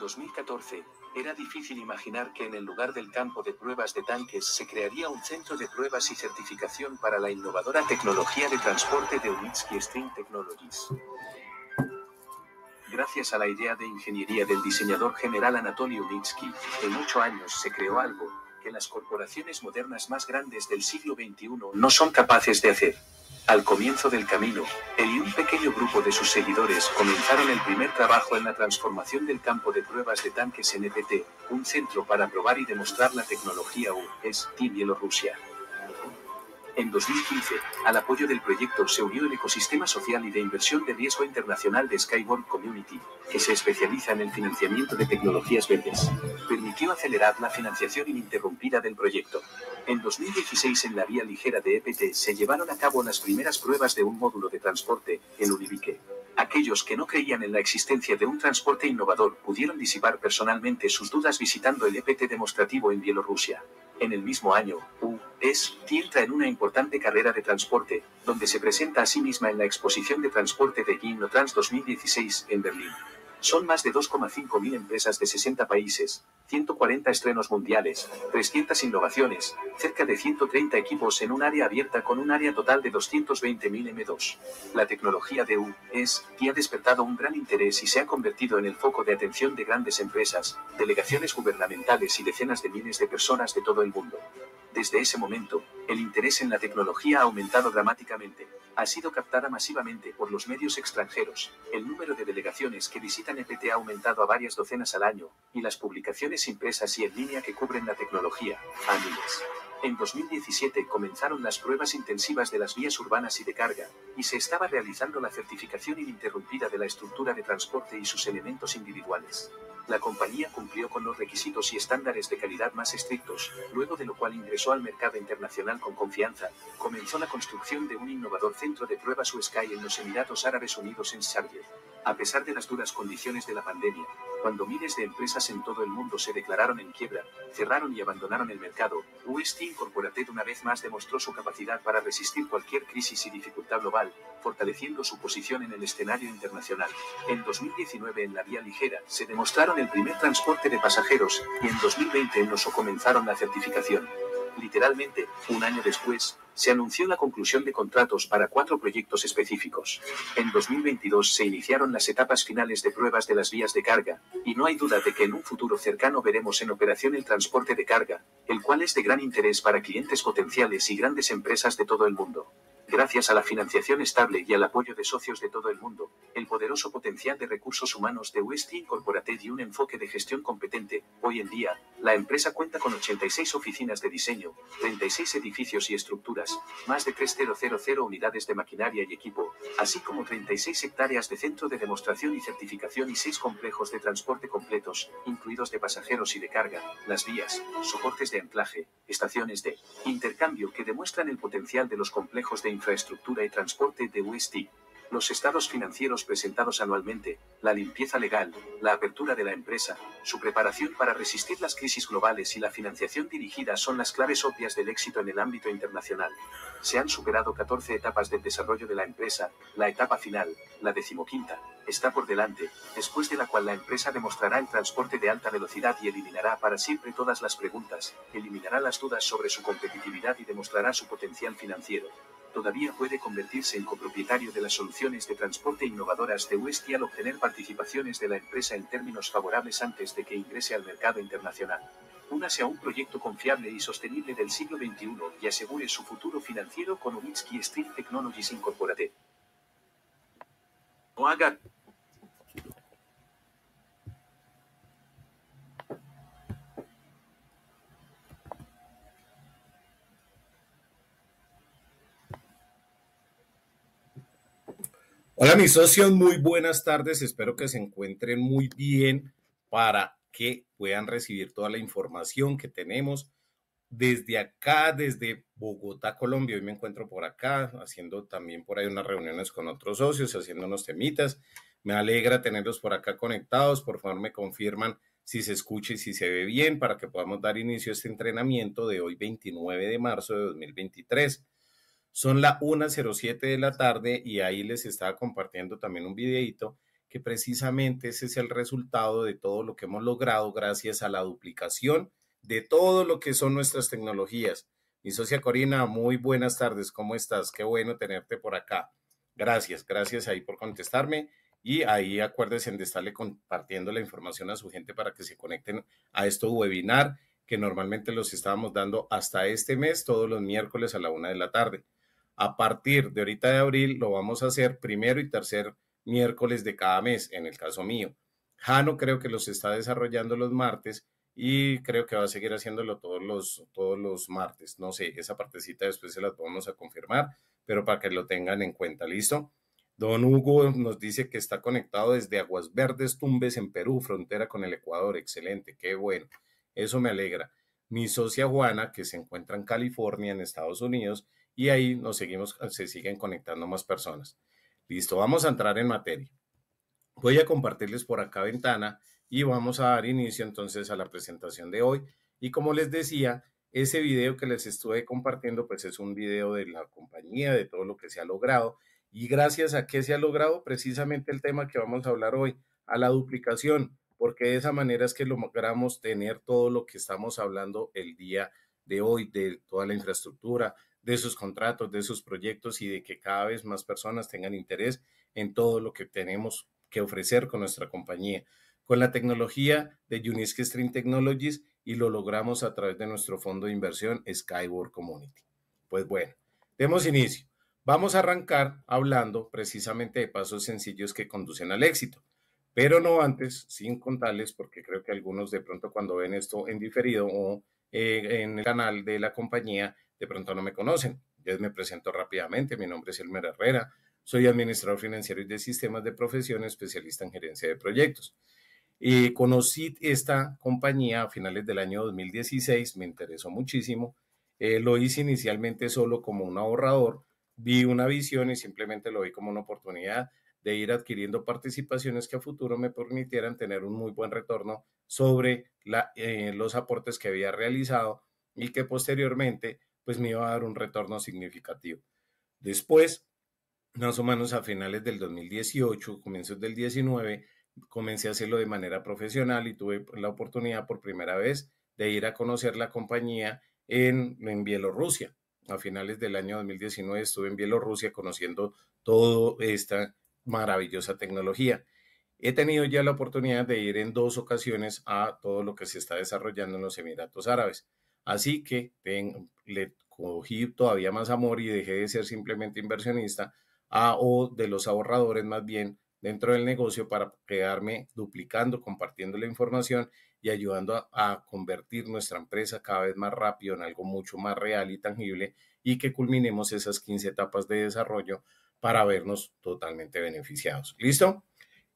2014, era difícil imaginar que en el lugar del campo de pruebas de tanques se crearía un centro de pruebas y certificación para la innovadora tecnología de transporte de Unitsky String Technologies. Gracias a la idea de ingeniería del diseñador general Anatoly Unitsky, en ocho años se creó algo que las corporaciones modernas más grandes del siglo XXI no son capaces de hacer. Al comienzo del camino, él y un pequeño grupo de sus seguidores comenzaron el primer trabajo en la transformación del campo de pruebas de tanques NPT, un centro para probar y demostrar la tecnología UST Bielorrusia. En 2015, al apoyo del proyecto se unió el ecosistema social y de inversión de riesgo internacional de Skyborn Community, que se especializa en el financiamiento de tecnologías verdes. Permitió acelerar la financiación ininterrumpida del proyecto. En 2016, en la vía ligera de EPT, se llevaron a cabo las primeras pruebas de un módulo de transporte, el Uribique. Aquellos que no creían en la existencia de un transporte innovador pudieron disipar personalmente sus dudas visitando el EPT demostrativo en Bielorrusia. En el mismo año, U.S. entra en una importante carrera de transporte, donde se presenta a sí misma en la exposición de transporte de Gimno 2016 en Berlín. Son más de 2,5 mil empresas de 60 países, 140 estrenos mundiales, 300 innovaciones, cerca de 130 equipos en un área abierta con un área total de 220 mil M2. La tecnología de U es y ha despertado un gran interés y se ha convertido en el foco de atención de grandes empresas, delegaciones gubernamentales y decenas de miles de personas de todo el mundo. Desde ese momento, el interés en la tecnología ha aumentado dramáticamente. Ha sido captada masivamente por los medios extranjeros. El número de delegaciones que visitan EPT ha aumentado a varias docenas al año, y las publicaciones impresas y en línea que cubren la tecnología, a miles. En 2017 comenzaron las pruebas intensivas de las vías urbanas y de carga, y se estaba realizando la certificación ininterrumpida de la estructura de transporte y sus elementos individuales la compañía cumplió con los requisitos y estándares de calidad más estrictos, luego de lo cual ingresó al mercado internacional con confianza, comenzó la construcción de un innovador centro de pruebas USKY en los Emiratos Árabes Unidos en Sharjah. A pesar de las duras condiciones de la pandemia, cuando miles de empresas en todo el mundo se declararon en quiebra, cerraron y abandonaron el mercado, West Incorporated una vez más demostró su capacidad para resistir cualquier crisis y dificultad global, fortaleciendo su posición en el escenario internacional. En 2019 en la vía ligera se demostraron el primer transporte de pasajeros y en 2020 en o comenzaron la certificación. Literalmente, un año después, se anunció la conclusión de contratos para cuatro proyectos específicos. En 2022 se iniciaron las etapas finales de pruebas de las vías de carga, y no hay duda de que en un futuro cercano veremos en operación el transporte de carga, el cual es de gran interés para clientes potenciales y grandes empresas de todo el mundo. Gracias a la financiación estable y al apoyo de socios de todo el mundo, el poderoso potencial de recursos humanos de West Incorporated y un enfoque de gestión competente, hoy en día, la empresa cuenta con 86 oficinas de diseño, 36 edificios y estructuras, más de 3.000 unidades de maquinaria y equipo, así como 36 hectáreas de centro de demostración y certificación y 6 complejos de transporte completos, incluidos de pasajeros y de carga, las vías, soportes de anclaje, estaciones de intercambio que demuestran el potencial de los complejos de infraestructura y transporte de UST, los estados financieros presentados anualmente, la limpieza legal, la apertura de la empresa, su preparación para resistir las crisis globales y la financiación dirigida son las claves obvias del éxito en el ámbito internacional. Se han superado 14 etapas del desarrollo de la empresa, la etapa final, la decimoquinta, está por delante, después de la cual la empresa demostrará el transporte de alta velocidad y eliminará para siempre todas las preguntas, eliminará las dudas sobre su competitividad y demostrará su potencial financiero todavía puede convertirse en copropietario de las soluciones de transporte innovadoras de West al obtener participaciones de la empresa en términos favorables antes de que ingrese al mercado internacional. Únase a un proyecto confiable y sostenible del siglo XXI y asegure su futuro financiero con Ubinsky Street Technologies Incorporated. No haga Hola mis socios, muy buenas tardes. Espero que se encuentren muy bien para que puedan recibir toda la información que tenemos desde acá, desde Bogotá, Colombia. Hoy me encuentro por acá haciendo también por ahí unas reuniones con otros socios, haciendo unos temitas. Me alegra tenerlos por acá conectados. Por favor, me confirman si se escucha y si se ve bien para que podamos dar inicio a este entrenamiento de hoy 29 de marzo de 2023. Son las 1.07 de la tarde y ahí les estaba compartiendo también un videito que precisamente ese es el resultado de todo lo que hemos logrado gracias a la duplicación de todo lo que son nuestras tecnologías. Mi socia Corina, muy buenas tardes, ¿cómo estás? Qué bueno tenerte por acá. Gracias, gracias ahí por contestarme y ahí acuérdense de estarle compartiendo la información a su gente para que se conecten a este webinar que normalmente los estábamos dando hasta este mes, todos los miércoles a la una de la tarde. A partir de ahorita de abril lo vamos a hacer primero y tercer miércoles de cada mes, en el caso mío. Jano creo que los está desarrollando los martes y creo que va a seguir haciéndolo todos los, todos los martes. No sé, esa partecita después se la vamos a confirmar, pero para que lo tengan en cuenta, ¿listo? Don Hugo nos dice que está conectado desde Aguas Verdes, Tumbes, en Perú, frontera con el Ecuador. Excelente, qué bueno. Eso me alegra. Mi socia Juana, que se encuentra en California, en Estados Unidos, y ahí nos seguimos, ah, se siguen conectando más personas. Listo, vamos a entrar en materia. Voy a compartirles por acá ventana y vamos a dar inicio entonces a la presentación de hoy. Y como les decía, ese video que les estuve compartiendo, pues es un video de la compañía, de todo lo que se ha logrado. Y gracias a que se ha logrado precisamente el tema que vamos a hablar hoy, a la duplicación, porque de esa manera es que logramos tener todo lo que estamos hablando el día de hoy, de toda la infraestructura, de sus contratos, de sus proyectos y de que cada vez más personas tengan interés en todo lo que tenemos que ofrecer con nuestra compañía. Con la tecnología de Unisque Stream Technologies y lo logramos a través de nuestro fondo de inversión Skyward Community. Pues bueno, demos inicio. Vamos a arrancar hablando precisamente de pasos sencillos que conducen al éxito, pero no antes, sin contarles, porque creo que algunos de pronto cuando ven esto en diferido o eh, en el canal de la compañía, de pronto no me conocen. Yo me presento rápidamente, mi nombre es Elmer Herrera, soy administrador financiero y de sistemas de profesión, especialista en gerencia de proyectos. y conocí esta compañía a finales del año 2016, me interesó muchísimo. Eh, lo hice inicialmente solo como un ahorrador, vi una visión y simplemente lo vi como una oportunidad de ir adquiriendo participaciones que a futuro me permitieran tener un muy buen retorno sobre eh, los aportes que había realizado y que posteriormente pues me iba a dar un retorno significativo. Después, más o menos a finales del 2018, comienzos del 19, comencé a hacerlo de manera profesional y tuve la oportunidad por primera vez de ir a conocer la compañía en, en Bielorrusia. A finales del año 2019 estuve en Bielorrusia conociendo toda esta maravillosa tecnología. He tenido ya la oportunidad de ir en dos ocasiones a todo lo que se está desarrollando en los Emiratos Árabes. Así que le cogí todavía más amor y dejé de ser simplemente inversionista o de los ahorradores más bien dentro del negocio para quedarme duplicando, compartiendo la información y ayudando a, a, convertir nuestra empresa cada vez más rápido en algo mucho más real y tangible y que culminemos esas 15 etapas de desarrollo para vernos totalmente beneficiados. ¿Listo?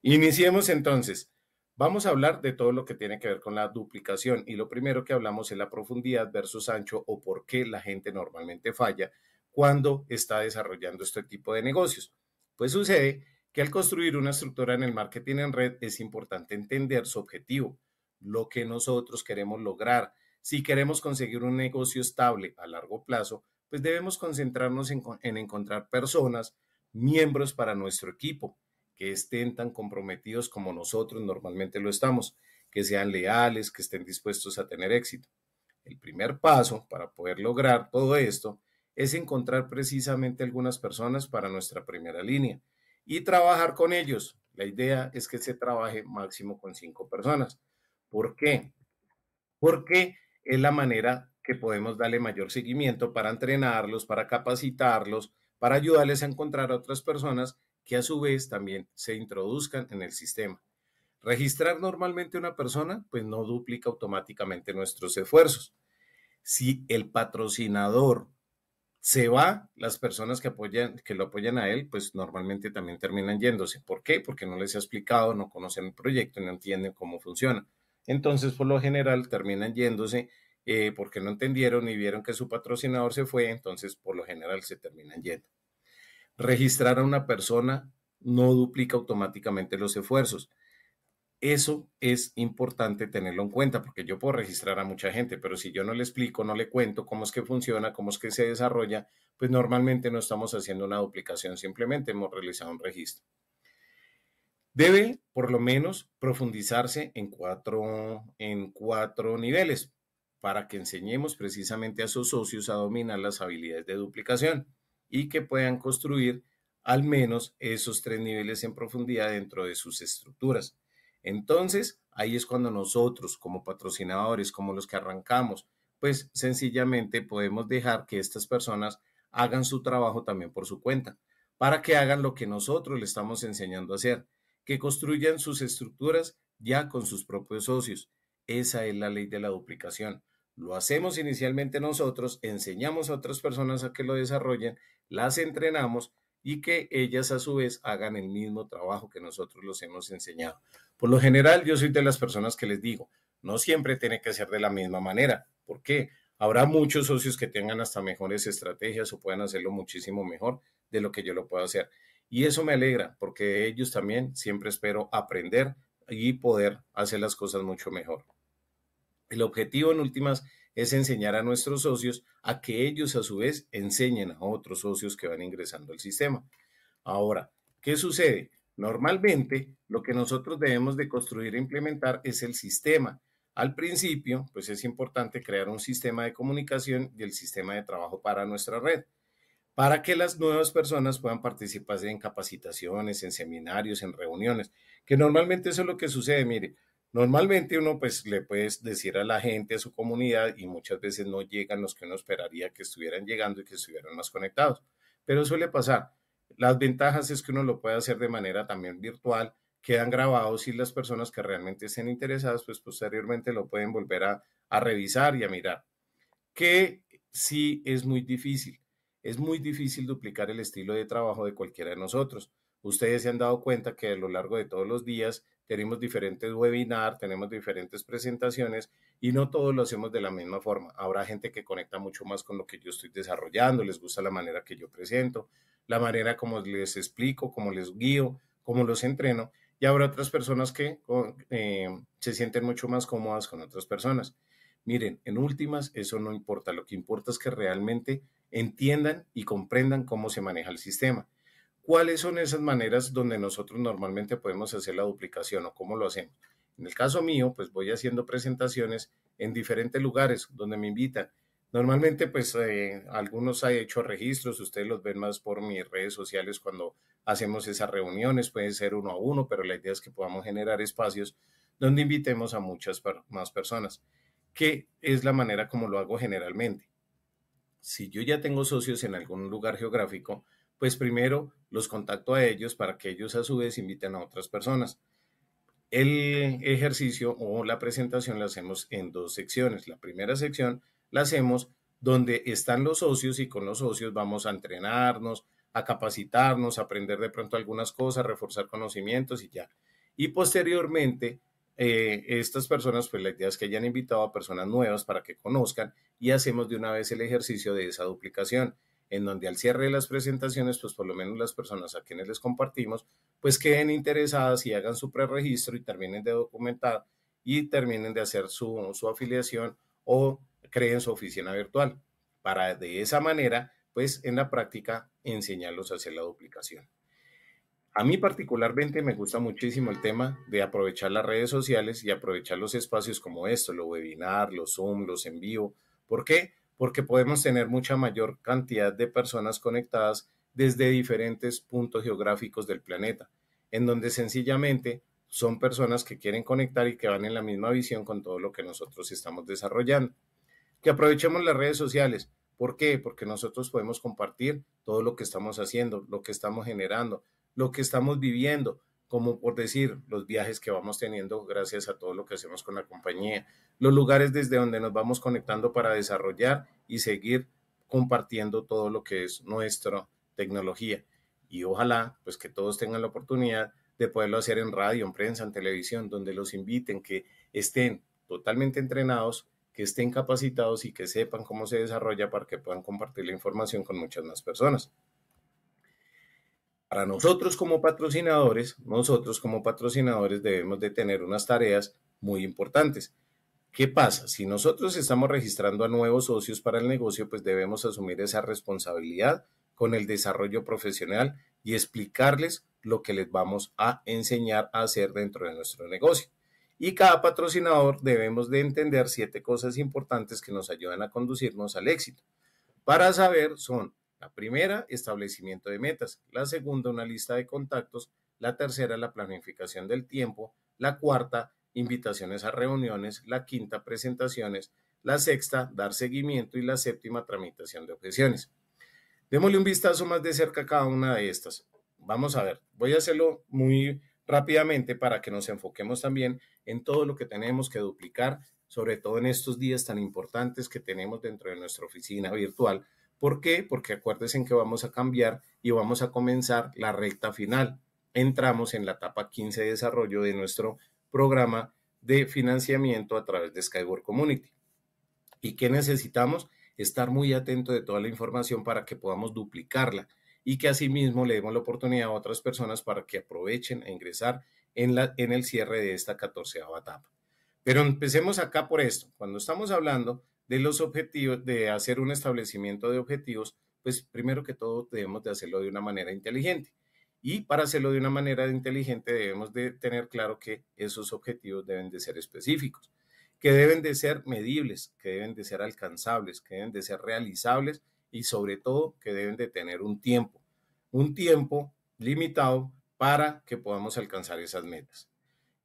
Iniciemos entonces. Vamos a hablar de todo lo que tiene que ver con la duplicación y lo primero que hablamos es la profundidad versus ancho o por qué la gente normalmente falla cuando está desarrollando este tipo de negocios. Pues sucede que al construir una estructura en el marketing en red es importante entender su objetivo, lo que nosotros queremos lograr. Si queremos conseguir un negocio estable a largo plazo, pues debemos concentrarnos en, en encontrar personas, miembros para nuestro equipo, que estén tan comprometidos como nosotros normalmente lo estamos, que sean leales, que estén dispuestos a tener éxito. El primer paso para poder lograr todo esto es encontrar precisamente algunas personas para nuestra primera línea y trabajar con ellos. La idea es que se trabaje máximo con cinco personas. ¿Por qué? Porque es la manera que podemos darle mayor seguimiento para entrenarlos, para capacitarlos, para ayudarles a encontrar a otras personas que a su vez también se introduzcan en el sistema. Registrar normalmente una persona, pues no duplica automáticamente nuestros esfuerzos. Si el patrocinador se va, las personas que, apoyan, que lo apoyan a él, pues normalmente también terminan yéndose. ¿Por qué? Porque no les ha explicado, no conocen el proyecto, no entienden cómo funciona. Entonces, por lo general, terminan yéndose eh, porque no entendieron y vieron que su patrocinador se fue, entonces por lo general se terminan yendo. Registrar a una persona no duplica automáticamente los esfuerzos. Eso es importante tenerlo en cuenta porque yo puedo registrar a mucha gente, pero si yo no le explico, no le cuento cómo es que funciona, cómo es que se desarrolla, pues normalmente no estamos haciendo una duplicación, simplemente hemos realizado un registro. Debe, por lo menos, profundizarse en cuatro, en niveles para que enseñemos precisamente a sus socios a dominar las habilidades de duplicación y que puedan construir al menos esos tres niveles en profundidad dentro de sus estructuras. Entonces, ahí es cuando nosotros, como patrocinadores, como los que arrancamos, pues sencillamente podemos dejar que estas personas hagan su trabajo también por su cuenta, para que hagan lo que nosotros le estamos enseñando a hacer, que construyan sus estructuras ya con sus propios socios. Esa es la ley de la duplicación. Lo hacemos inicialmente nosotros, enseñamos a otras personas a que lo desarrollen, las entrenamos y que ellas a su vez hagan el mismo trabajo que nosotros los hemos enseñado. Por lo general, yo soy de las personas que les digo, no siempre tiene que ser de la misma manera. porque Habrá muchos socios que tengan hasta mejores estrategias o puedan hacerlo muchísimo mejor de lo que yo lo puedo hacer. Y eso me alegra porque ellos también siempre espero aprender y poder hacer las cosas mucho mejor. El objetivo, en últimas, es enseñar a nuestros socios a que ellos, a su vez, enseñen a otros socios que van ingresando al sistema. Ahora, ¿qué sucede? Normalmente, lo que nosotros debemos de construir e implementar es el sistema. Al principio, pues es importante crear un sistema de comunicación y el sistema de trabajo para nuestra red, para que las nuevas personas puedan participar en capacitaciones, en seminarios, en reuniones, que normalmente eso es lo que sucede. Mire, Normalmente uno pues le puedes decir a la gente, a su comunidad, y muchas veces no llegan los que uno esperaría que estuvieran llegando y que estuvieran más conectados. Pero suele pasar. Las ventajas es que uno lo puede hacer de manera también virtual, quedan grabados y las personas que realmente estén interesadas pues posteriormente lo pueden volver a, a revisar y a mirar. Que sí es muy difícil. Es muy difícil duplicar el estilo de trabajo de cualquiera de nosotros. Ustedes se han dado cuenta que a lo largo de todos los días tenemos diferentes webinars, tenemos diferentes presentaciones y no todos lo hacemos de la misma forma. Habrá gente que conecta mucho más con lo que yo estoy desarrollando, les gusta la manera que yo presento, la manera como les explico, como les guío, como los entreno. Y habrá otras personas que eh, se sienten mucho más cómodas con otras personas. Miren, en últimas, eso no importa. Lo que importa es que realmente entiendan y comprendan cómo se maneja el sistema. ¿Cuáles son esas maneras donde nosotros normalmente podemos hacer la duplicación o cómo lo hacemos? En el caso mío, pues voy haciendo presentaciones en diferentes lugares donde me invitan. Normalmente, pues eh, algunos han hecho registros, ustedes los ven más por mis redes sociales cuando hacemos esas reuniones, pueden ser uno a uno, pero la idea es que podamos generar espacios donde invitemos a muchas más personas, que es la manera como lo hago generalmente. Si yo ya tengo socios en algún lugar geográfico, pues primero los contacto a ellos para que ellos a su vez inviten a otras personas. El ejercicio o la presentación la hacemos en dos secciones. La primera sección la hacemos donde están los socios y con los socios vamos a entrenarnos, a capacitarnos, aprender de pronto algunas cosas, reforzar conocimientos y ya. Y posteriormente, eh, estas personas, pues la idea es que hayan invitado a personas nuevas para que conozcan y hacemos de una vez el ejercicio de esa duplicación en donde al cierre de las presentaciones, pues por lo menos las personas a quienes les compartimos, pues queden interesadas y hagan su preregistro y terminen de documentar y terminen de hacer su, afiliación o creen su oficina virtual, para de esa manera, pues en la práctica, enseñarlos a hacer la duplicación. A mí particularmente me gusta muchísimo el tema de aprovechar las redes sociales y aprovechar los espacios como estos, los webinars, los Zoom, los en vivo. ¿Por qué? porque podemos tener mucha mayor cantidad de personas conectadas desde diferentes puntos geográficos del planeta, en donde sencillamente son personas que quieren conectar y que van en la misma visión con todo lo que nosotros estamos desarrollando. Que aprovechemos las redes sociales. ¿Por qué? Porque nosotros podemos compartir todo lo que estamos haciendo, lo que estamos generando, lo que estamos viviendo, como por decir, los viajes que vamos teniendo gracias a todo lo que hacemos con la compañía, los lugares desde donde nos vamos conectando para desarrollar y seguir compartiendo todo lo que es nuestra tecnología. Y ojalá, pues que todos tengan la oportunidad de poderlo hacer en radio, en prensa, en televisión, donde los inviten, que estén totalmente entrenados, que estén capacitados y que sepan cómo se desarrolla para que puedan compartir la información con muchas más personas. Para nosotros como patrocinadores, nosotros como patrocinadores debemos de tener unas tareas muy importantes. ¿Qué pasa? Si nosotros estamos registrando a nuevos socios para el negocio, pues debemos asumir esa responsabilidad con el desarrollo profesional y explicarles lo que les vamos a enseñar a hacer dentro de nuestro negocio. Y cada patrocinador debemos de entender siete cosas importantes que nos ayudan a conducirnos al éxito. Para saber son la primera, establecimiento de metas. La segunda, una lista de contactos. La tercera, la planificación del tiempo. La cuarta, invitaciones a reuniones. La quinta, presentaciones. La sexta, dar seguimiento. Y la séptima, tramitación de objeciones. Démosle un vistazo más de cerca a cada una de estas. Vamos a ver, voy a hacerlo muy rápidamente para que nos enfoquemos también en todo lo que tenemos que duplicar, sobre todo en estos días tan importantes que tenemos dentro de nuestra oficina virtual ¿Por qué? Porque acuérdense que vamos a cambiar y vamos a comenzar la recta final. Entramos en la etapa 15 de desarrollo de nuestro programa de financiamiento a través de Skyward Community. ¿Y qué necesitamos? Estar muy atento de toda la información para que podamos duplicarla y que asimismo le demos la oportunidad a otras personas para que aprovechen a e ingresar en, en el cierre de esta catorceava etapa. Pero empecemos acá por esto. Cuando estamos hablando de los objetivos, de hacer un establecimiento de objetivos, pues primero que todo debemos de hacerlo de una manera inteligente. Y para hacerlo de una manera inteligente debemos de tener claro que esos objetivos deben de ser específicos, que deben de ser medibles, que deben de ser alcanzables, que deben de ser realizables y sobre todo que deben de tener un tiempo, un tiempo limitado para que podamos alcanzar esas metas.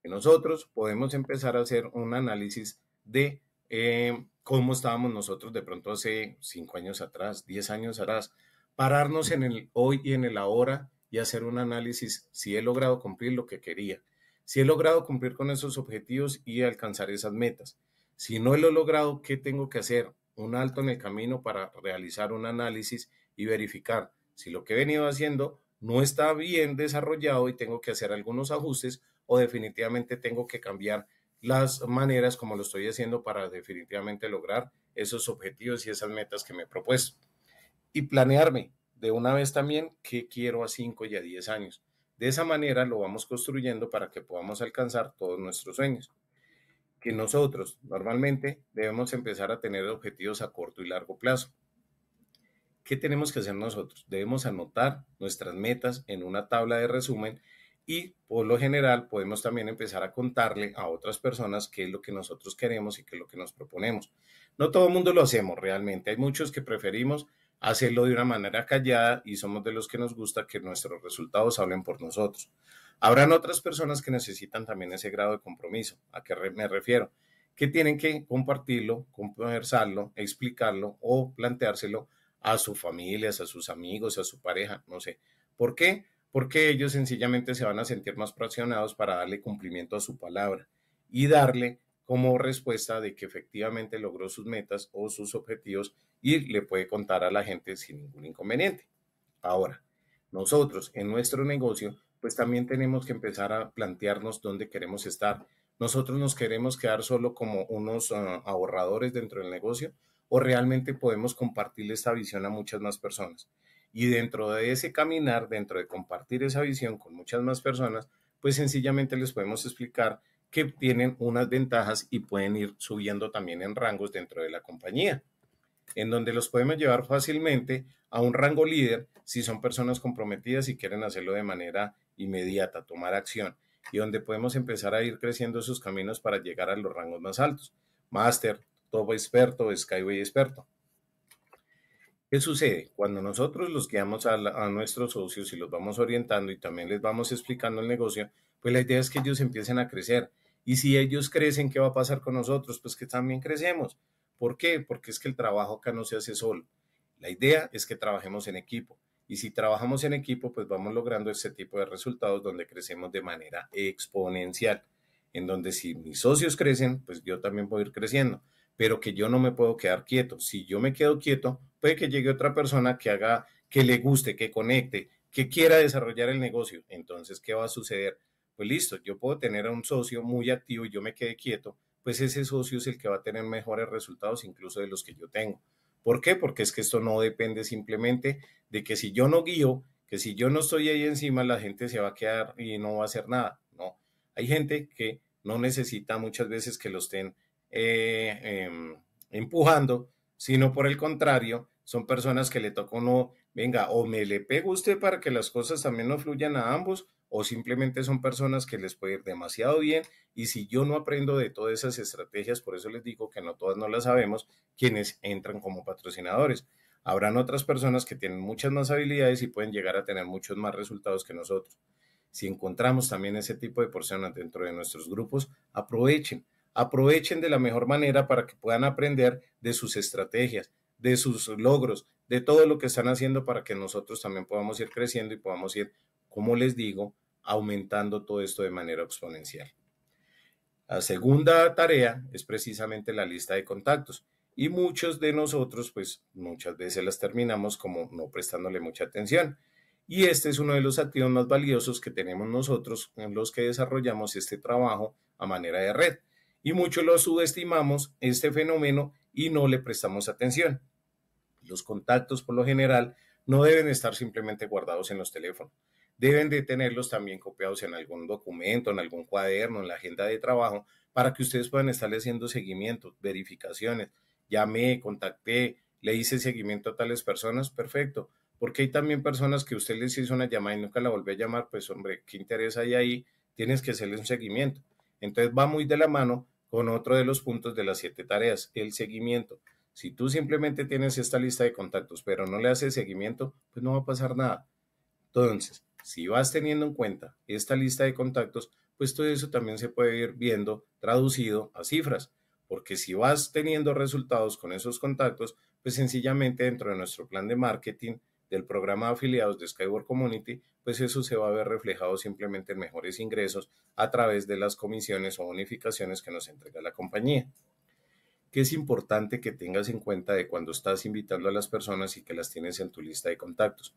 nosotros podemos empezar a hacer un análisis de eh, cómo estábamos nosotros de pronto hace cinco años atrás, diez años atrás, pararnos en el hoy y en el ahora y hacer un análisis si he logrado cumplir lo que quería, si he logrado cumplir con esos objetivos y alcanzar esas metas. Si no lo he logrado, ¿qué tengo que hacer? Un alto en el camino para realizar un análisis y verificar si lo que he venido haciendo no está bien desarrollado y tengo que hacer algunos ajustes o definitivamente tengo que cambiar las maneras como lo estoy haciendo para definitivamente lograr esos objetivos y esas metas que me he propuesto. Y planearme de una vez también qué quiero a 5 y a 10 años. De esa manera lo vamos construyendo para que podamos alcanzar todos nuestros sueños. Que nosotros normalmente debemos empezar a tener objetivos a corto y largo plazo. ¿Qué tenemos que hacer nosotros? Debemos anotar nuestras metas en una tabla de resumen y por lo general podemos también empezar a contarle a otras personas qué es lo que nosotros queremos y qué es lo que nos proponemos. No todo el mundo lo hacemos realmente, hay muchos que preferimos hacerlo de una manera callada y somos de los que nos gusta que nuestros resultados hablen por nosotros. Habrán otras personas que necesitan también ese grado de compromiso. ¿A qué me refiero? Que tienen que compartirlo, conversarlo, explicarlo o planteárselo a sus familias, a sus amigos, a su pareja, no sé. ¿Por qué? porque ellos sencillamente se van a sentir más presionados para darle cumplimiento a su palabra y darle como respuesta de que efectivamente logró sus metas o sus objetivos y le puede contar a la gente sin ningún inconveniente. Ahora, nosotros en nuestro negocio, pues también tenemos que empezar a plantearnos dónde queremos estar. Nosotros nos queremos quedar solo como unos ah, ahorradores dentro del negocio o realmente podemos compartirle esta visión a muchas más personas. Y dentro de ese caminar, dentro de compartir esa visión con muchas más personas, pues sencillamente les podemos explicar que tienen unas ventajas y pueden ir subiendo también en rangos dentro de la compañía, en donde los podemos llevar fácilmente a un rango líder si son personas comprometidas y quieren hacerlo de manera inmediata, tomar acción, y donde podemos empezar a ir creciendo sus caminos para llegar a los rangos más altos. Master, todo experto, Skyway experto. ¿Qué sucede? Cuando nosotros los guiamos a, nuestros socios y los vamos orientando y también les vamos explicando el negocio, pues la idea es que ellos empiecen a crecer. Y si ellos crecen, ¿qué va a pasar con nosotros? Pues que también crecemos. ¿Por qué? Porque es que el trabajo acá no se hace solo. La idea es que trabajemos en equipo. Y si trabajamos en equipo, pues vamos logrando ese tipo de resultados donde crecemos de manera exponencial, en donde si mis socios crecen, pues yo también puedo ir creciendo, pero que yo no me puedo quedar quieto. Si yo me quedo quieto, puede que llegue otra persona que haga, que le guste, que conecte, que quiera desarrollar el negocio. Entonces, ¿qué va a suceder? Pues listo, yo puedo tener a un socio muy activo y yo me quede quieto, pues ese socio es el que va a tener mejores resultados incluso de los que yo tengo. ¿Por qué? Porque es que esto no depende simplemente de que si yo no guío, que si yo no estoy ahí encima, la gente se va a quedar y no va a hacer nada. No, hay gente que no necesita muchas veces que lo estén eh, em, empujando, sino por el contrario, son personas que le toca no, venga, o me le pego usted para que las cosas también no fluyan a ambos, o simplemente son personas que les puede ir demasiado bien. Y si yo no aprendo de todas esas estrategias, por eso les digo que no todas no las sabemos, quienes entran como patrocinadores. Habrán otras personas que tienen muchas más habilidades y pueden llegar a tener muchos más resultados que nosotros. Si encontramos también ese tipo de personas dentro de nuestros grupos, aprovechen, aprovechen de la mejor manera para que puedan aprender de sus estrategias, de sus logros, de todo lo que están haciendo para que nosotros también podamos ir creciendo y podamos ir, como les digo, aumentando todo esto de manera exponencial. La segunda tarea es precisamente la lista de contactos y muchos de nosotros pues muchas veces las terminamos como no prestándole mucha atención. Y este es uno de los activos más valiosos que tenemos nosotros en los que desarrollamos este trabajo a manera de red. Y muchos lo subestimamos, este fenómeno, y no le prestamos atención los contactos por lo general no deben estar simplemente guardados en los teléfonos. Deben de tenerlos también copiados en algún documento, en algún cuaderno, en la agenda de trabajo, para que ustedes puedan estarle haciendo seguimiento, verificaciones. Llamé, contacté, le hice seguimiento a tales personas, perfecto. Porque hay también personas que usted les hizo una llamada y nunca la volvió a llamar, pues hombre, ¿qué interés hay ahí? Tienes que hacerles un seguimiento. Entonces va muy de la mano con otro de los puntos de las siete tareas, el seguimiento. Si tú simplemente tienes esta lista de contactos, pero no le haces seguimiento, pues no va a pasar nada. Entonces, si vas teniendo en cuenta esta lista de contactos, pues todo eso también se puede ir viendo traducido a cifras, porque si vas teniendo resultados con esos contactos, pues sencillamente dentro de nuestro plan de marketing del programa de afiliados de Skyward Community, pues eso se va a ver reflejado simplemente en mejores ingresos a través de las comisiones o bonificaciones que nos entrega la compañía que es importante que tengas en cuenta de cuando estás invitando a las personas y que las tienes en tu lista de contactos.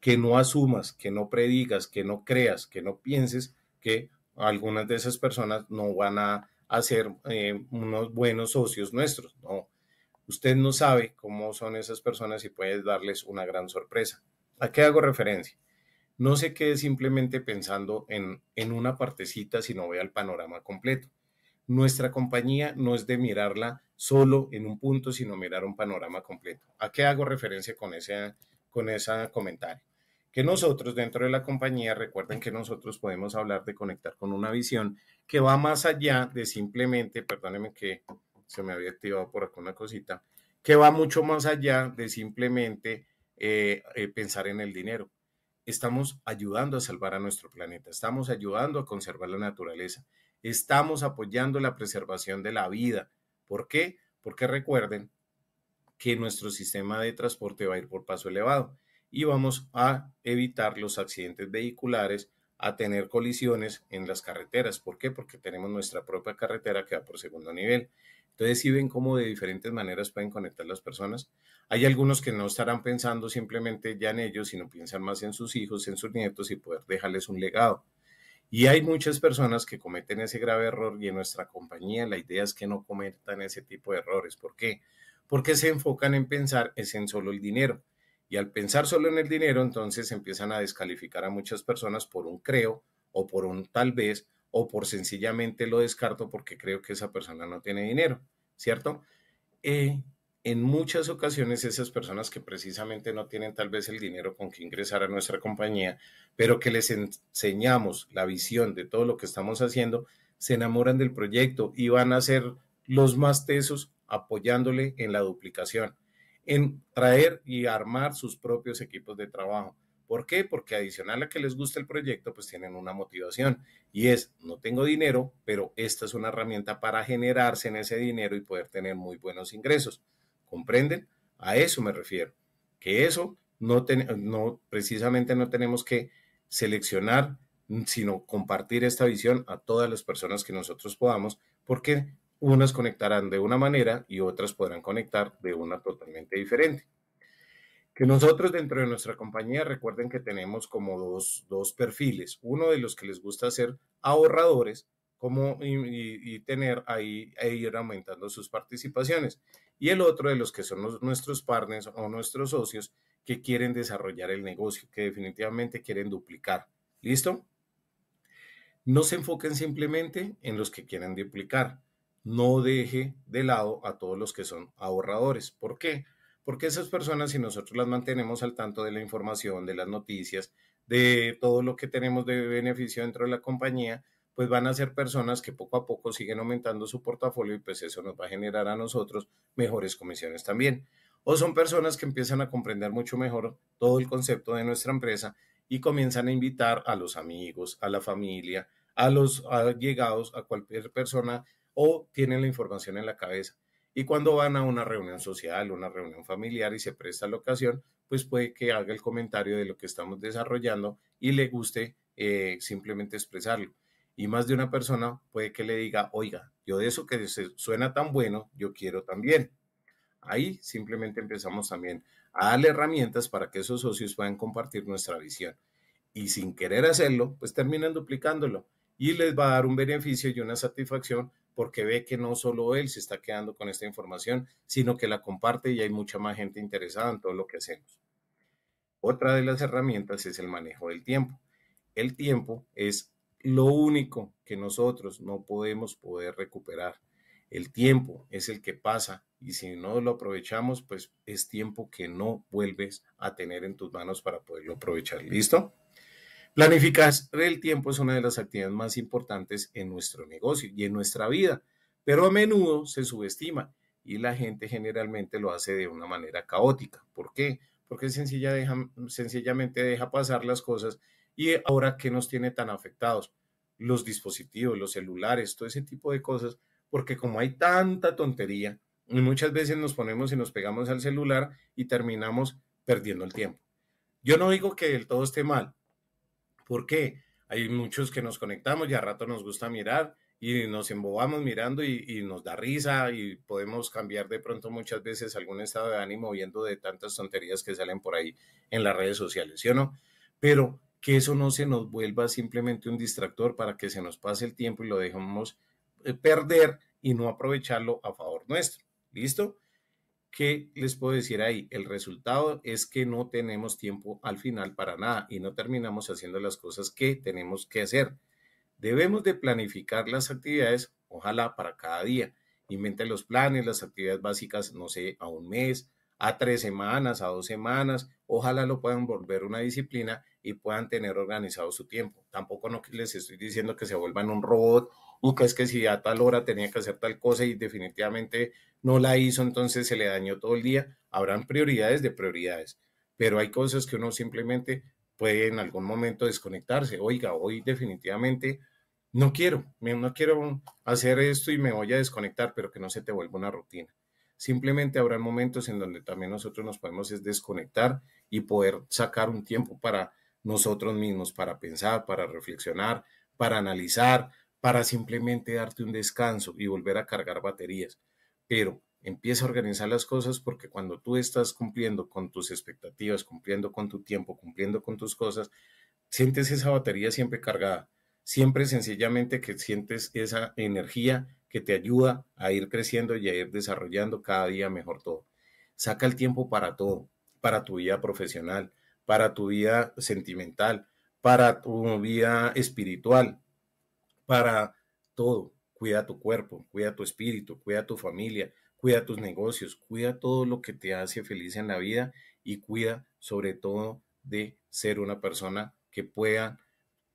Que no asumas, que no predigas, que no creas, que no pienses que algunas de esas personas no van a, ser eh, unos buenos socios nuestros. No, usted no sabe cómo son esas personas y puedes darles una gran sorpresa. ¿A qué hago referencia? No se quede simplemente pensando en, en una partecita, sino vea el panorama completo nuestra compañía no es de mirarla solo en un punto, sino mirar un panorama completo. ¿A qué hago referencia con ese, con comentario? Que nosotros dentro de la compañía, recuerden que nosotros podemos hablar de conectar con una visión que va más allá de simplemente, perdónenme que se me había activado por acá una cosita, que va mucho más allá de simplemente eh, eh, pensar en el dinero. Estamos ayudando a salvar a nuestro planeta, estamos ayudando a conservar la naturaleza, estamos apoyando la preservación de la vida. ¿Por qué? Porque recuerden que nuestro sistema de transporte va a ir por paso elevado y vamos a evitar los accidentes vehiculares, a tener colisiones en las carreteras. ¿Por qué? Porque tenemos nuestra propia carretera que va por segundo nivel. Entonces, si ven cómo de diferentes maneras pueden conectar las personas, hay algunos que no estarán pensando simplemente ya en ellos, sino piensan más en sus hijos, en sus nietos y poder dejarles un legado. Y hay muchas personas que cometen ese grave error y en nuestra compañía la idea es que no cometan ese tipo de errores. ¿Por qué? Porque se enfocan en pensar es en solo el dinero. Y al pensar solo en el dinero, entonces empiezan a descalificar a muchas personas por un creo o por un tal vez o por sencillamente lo descarto porque creo que esa persona no tiene dinero, ¿cierto? Eh, en muchas ocasiones esas personas que precisamente no tienen tal vez el dinero con que ingresar a nuestra compañía, pero que les enseñamos la visión de todo lo que estamos haciendo, se enamoran del proyecto y van a ser los más tesos apoyándole en la duplicación, en traer y armar sus propios equipos de trabajo. ¿Por qué? Porque adicional a que les gusta el proyecto, pues tienen una motivación y es, no tengo dinero, pero esta es una herramienta para generarse en ese dinero y poder tener muy buenos ingresos. ¿Comprenden? A eso me refiero. Que eso no, no precisamente no tenemos que seleccionar, sino compartir esta visión a todas las personas que nosotros podamos, porque unas conectarán de una manera y otras podrán conectar de una totalmente diferente. Que nosotros dentro de nuestra compañía recuerden que tenemos como dos, dos perfiles, uno de los que les gusta ser ahorradores como y, tener ahí e ir aumentando sus participaciones y el otro de los que son nuestros partners o nuestros socios que quieren desarrollar el negocio, que definitivamente quieren duplicar. ¿Listo? No se enfoquen simplemente en los que quieren duplicar. No deje de lado a todos los que son ahorradores. ¿Por qué? Porque esas personas, si nosotros las mantenemos al tanto de la información, de las noticias, de todo lo que tenemos de beneficio dentro de la compañía, pues van a ser personas que poco a poco siguen aumentando su portafolio y pues eso nos va a generar a nosotros mejores comisiones también. O son personas que empiezan a comprender mucho mejor todo el concepto de nuestra empresa y comienzan a invitar a los amigos, a la familia, a los allegados, a cualquier persona o tienen la información en la cabeza. Y cuando van a una reunión social, una reunión familiar y se presta la ocasión, pues puede que haga el comentario de lo que estamos desarrollando y le guste eh, simplemente expresarlo. Y más de una persona puede que le diga, oiga, yo de eso que suena tan bueno, yo quiero también. Ahí simplemente empezamos también a darle herramientas para que esos socios puedan compartir nuestra visión. Y sin querer hacerlo, pues terminan duplicándolo y les va a dar un beneficio y una satisfacción porque ve que no solo él se está quedando con esta información, sino que la comparte y hay mucha más gente interesada en todo lo que hacemos. Otra de las herramientas es el manejo del tiempo. El tiempo es lo único que nosotros no podemos poder recuperar. El tiempo es el que pasa y si no lo aprovechamos, pues es tiempo que no vuelves a tener en tus manos para poderlo aprovechar. ¿Listo? Planificar el tiempo es una de las actividades más importantes en nuestro negocio y en nuestra vida, pero a menudo se subestima y la gente generalmente lo hace de una manera caótica. ¿Por qué? Porque sencillamente deja pasar las cosas y ahora ¿qué nos tiene tan afectados los dispositivos, los celulares, todo ese tipo de cosas, porque como hay tanta tontería, muchas veces nos ponemos y nos pegamos al celular y terminamos perdiendo el tiempo. Yo no digo que todo esté mal. porque Hay muchos que nos conectamos y a rato nos gusta mirar y nos embobamos mirando y, y, nos da risa y podemos cambiar de pronto muchas veces algún estado de ánimo viendo de tantas tonterías que salen por ahí en las redes sociales, ¿sí o no? Pero que eso no se nos vuelva simplemente un distractor para que se nos pase el tiempo y lo dejemos eh, perder y no aprovecharlo a favor nuestro. ¿Listo? ¿Qué les puedo decir ahí? El resultado es que no tenemos tiempo al final para nada y no terminamos haciendo las cosas que tenemos que hacer. Debemos de planificar las actividades, ojalá para cada día. invente los planes, las actividades básicas, no sé, a un mes, a tres semanas, a dos semanas. Ojalá lo puedan volver una disciplina y puedan tener organizado su tiempo. Tampoco no les estoy diciendo que se vuelvan un robot o que es que si a tal hora tenía que hacer tal cosa y definitivamente no la hizo, entonces se le dañó todo el día. Habrán prioridades de prioridades, pero hay cosas que uno simplemente puede en algún momento desconectarse. Oiga, hoy definitivamente no quiero, no quiero hacer esto y me voy a desconectar, pero que no se te vuelva una rutina. Simplemente habrá momentos en donde también nosotros nos podemos desconectar y poder sacar un tiempo para nosotros mismos para pensar, para reflexionar, para analizar, para simplemente darte un descanso y volver a cargar baterías. Pero empieza a organizar las cosas porque cuando tú estás cumpliendo con tus expectativas, cumpliendo con tu tiempo, cumpliendo con tus cosas, sientes esa batería siempre cargada, siempre sencillamente que sientes esa energía que te ayuda a ir creciendo y a ir desarrollando cada día mejor todo. Saca el tiempo para todo, para tu vida profesional, para tu vida sentimental, para tu vida espiritual, para todo. Cuida tu cuerpo, cuida tu espíritu, cuida tu familia, cuida tus negocios, cuida todo lo que te hace feliz en la vida y cuida sobre todo de ser una persona que pueda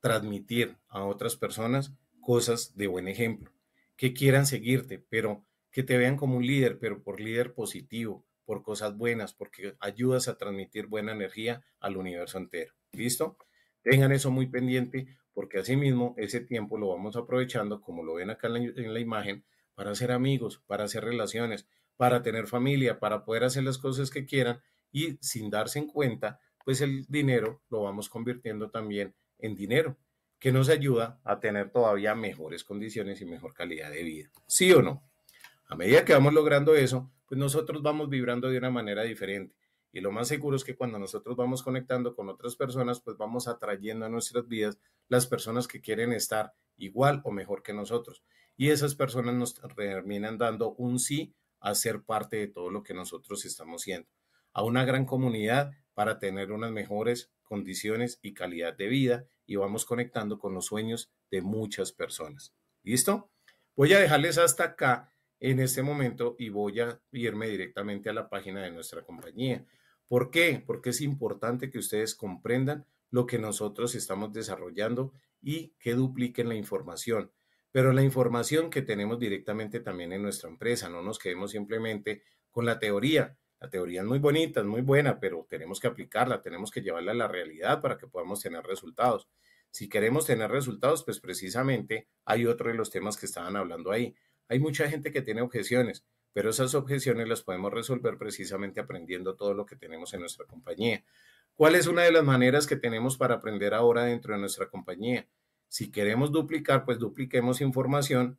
transmitir a otras personas cosas de buen ejemplo, que quieran seguirte, pero que te vean como un líder, pero por líder positivo, por cosas buenas, porque ayudas a transmitir buena energía al universo entero. ¿Listo? Tengan eso muy pendiente porque asimismo ese tiempo lo vamos aprovechando, como lo ven acá en la, en la imagen, para hacer amigos, para hacer relaciones, para tener familia, para poder hacer las cosas que quieran y sin darse en cuenta, pues el dinero lo vamos convirtiendo también en dinero, que nos ayuda a tener todavía mejores condiciones y mejor calidad de vida. ¿Sí o no? A medida que vamos logrando eso, pues nosotros vamos vibrando de una manera diferente. Y lo más seguro es que cuando nosotros vamos conectando con otras personas, pues vamos atrayendo a nuestras vidas las personas que quieren estar igual o mejor que nosotros. Y esas personas nos terminan dando un sí a ser parte de todo lo que nosotros estamos siendo. A una gran comunidad para tener unas mejores condiciones y calidad de vida y vamos conectando con los sueños de muchas personas. ¿Listo? Voy a dejarles hasta acá en este momento y voy a irme directamente a la página de nuestra compañía. ¿Por qué? Porque es importante que ustedes comprendan lo que nosotros estamos desarrollando y que dupliquen la información. Pero la información que tenemos directamente también en nuestra empresa, no nos quedemos simplemente con la teoría. La teoría es muy bonita, es muy buena, pero tenemos que aplicarla, tenemos que llevarla a la realidad para que podamos tener resultados. Si queremos tener resultados, pues precisamente hay otro de los temas que estaban hablando ahí, hay mucha gente que tiene objeciones, pero esas objeciones las podemos resolver precisamente aprendiendo todo lo que tenemos en nuestra compañía. ¿Cuál es una de las maneras que tenemos para aprender ahora dentro de nuestra compañía? Si queremos duplicar, pues dupliquemos información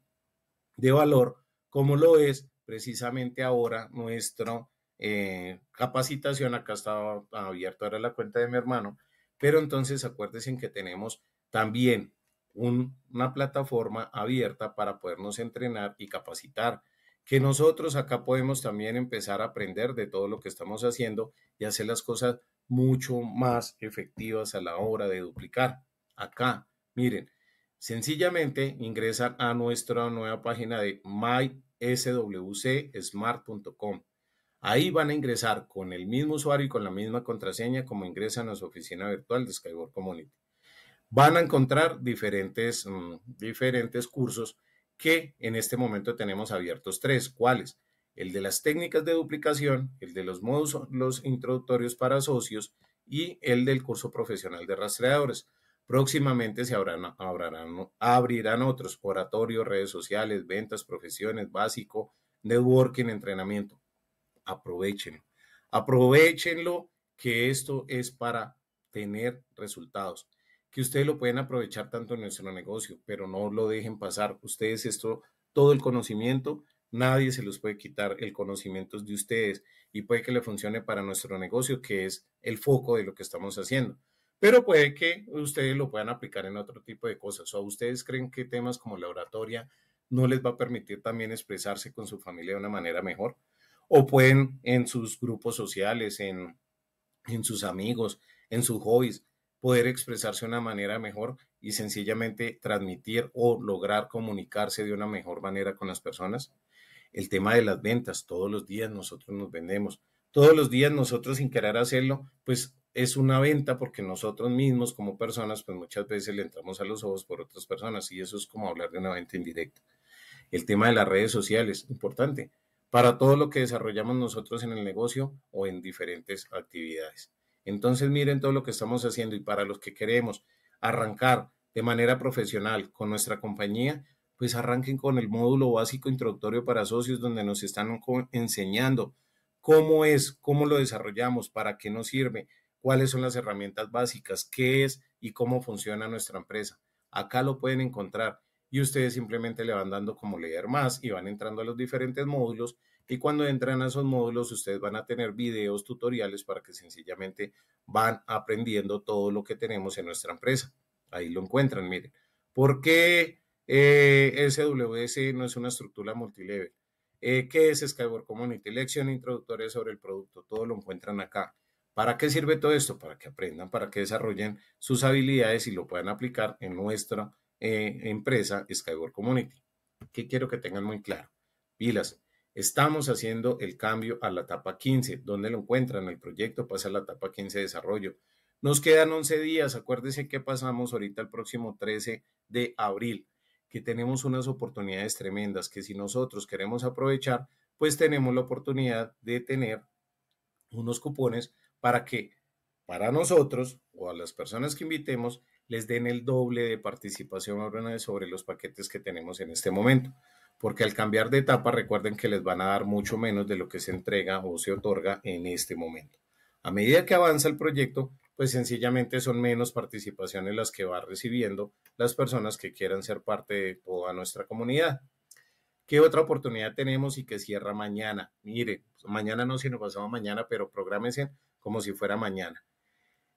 de valor, como lo es precisamente ahora nuestra eh, capacitación. Acá estaba abierta ahora la cuenta de mi hermano, pero entonces acuérdense que tenemos también una plataforma abierta para podernos entrenar y capacitar, que nosotros acá podemos también empezar a aprender de todo lo que estamos haciendo y hacer las cosas mucho más efectivas a la hora de duplicar. Acá, miren, sencillamente ingresan a nuestra nueva página de myswcsmart.com. Ahí van a ingresar con el mismo usuario y con la misma contraseña como ingresan a su oficina virtual de Skyward Community van a encontrar diferentes, mm, diferentes cursos que en este momento tenemos abiertos tres. ¿Cuáles? El de las técnicas de duplicación, el de los modos, los introductorios para socios y el del curso profesional de rastreadores. Próximamente se abrirán, abrirán otros, oratorio, redes sociales, ventas, profesiones, básico, networking, entrenamiento. Aprovechen. Aprovechenlo que esto es para tener resultados que ustedes lo pueden aprovechar tanto en nuestro negocio, pero no lo dejen pasar. Ustedes esto, todo el conocimiento, nadie se los puede quitar. El conocimiento de ustedes y puede que le funcione para nuestro negocio, que es el foco de lo que estamos haciendo. Pero puede que ustedes lo puedan aplicar en otro tipo de cosas. O ustedes creen que temas como la oratoria no les va a permitir también expresarse con su familia de una manera mejor. O pueden en sus grupos sociales, en sus amigos, en sus hobbies, poder expresarse de una manera mejor y sencillamente transmitir o lograr comunicarse de una mejor manera con las personas. El tema de las ventas, todos los días nosotros nos vendemos, todos los días nosotros sin querer hacerlo, pues es una venta porque nosotros mismos como personas, pues muchas veces le entramos a los ojos por otras personas y eso es como hablar de una venta indirecta. El tema de las redes sociales, importante, para todo lo que desarrollamos nosotros en el negocio o en diferentes actividades. Entonces miren todo lo que estamos haciendo y para los que queremos arrancar de manera profesional con nuestra compañía, pues arranquen con el módulo básico introductorio para socios donde nos están enseñando cómo es, cómo lo desarrollamos, para qué nos sirve, cuáles son las herramientas básicas, qué es y cómo funciona nuestra empresa. Acá lo pueden encontrar y ustedes simplemente le van dando como leer más y van entrando a los diferentes módulos y cuando entran a esos módulos, ustedes van a tener videos, tutoriales para que sencillamente van aprendiendo todo lo que tenemos en nuestra empresa. Ahí lo encuentran, miren. ¿Por qué SWS eh, no es una estructura multilevel? Eh, ¿Qué es Skyward Community? Lección introductoria sobre el producto, todo lo encuentran acá. ¿Para qué sirve todo esto? Para que aprendan, para que desarrollen sus habilidades y lo puedan aplicar en nuestra eh, empresa Skyward Community. ¿Qué quiero que tengan muy claro? Pilas, Estamos haciendo el cambio a la etapa 15. donde lo encuentran? El proyecto pasa a la etapa 15 de desarrollo. Nos quedan 11 días. Acuérdese que pasamos ahorita el próximo 13 de abril, que tenemos unas oportunidades tremendas que si nosotros queremos aprovechar, pues tenemos la oportunidad de tener unos cupones para que para nosotros o a las personas que invitemos les den el doble de participación sobre los paquetes que tenemos en este momento porque al cambiar de etapa recuerden que les van a dar mucho menos de lo que se entrega o se otorga en este momento. A medida que avanza el proyecto, pues sencillamente son menos participaciones las que va recibiendo las personas que quieran ser parte de toda nuestra comunidad. ¿Qué otra oportunidad tenemos y que cierra mañana? Mire, pues, mañana no, sino pasado mañana, pero prográmense como si fuera mañana.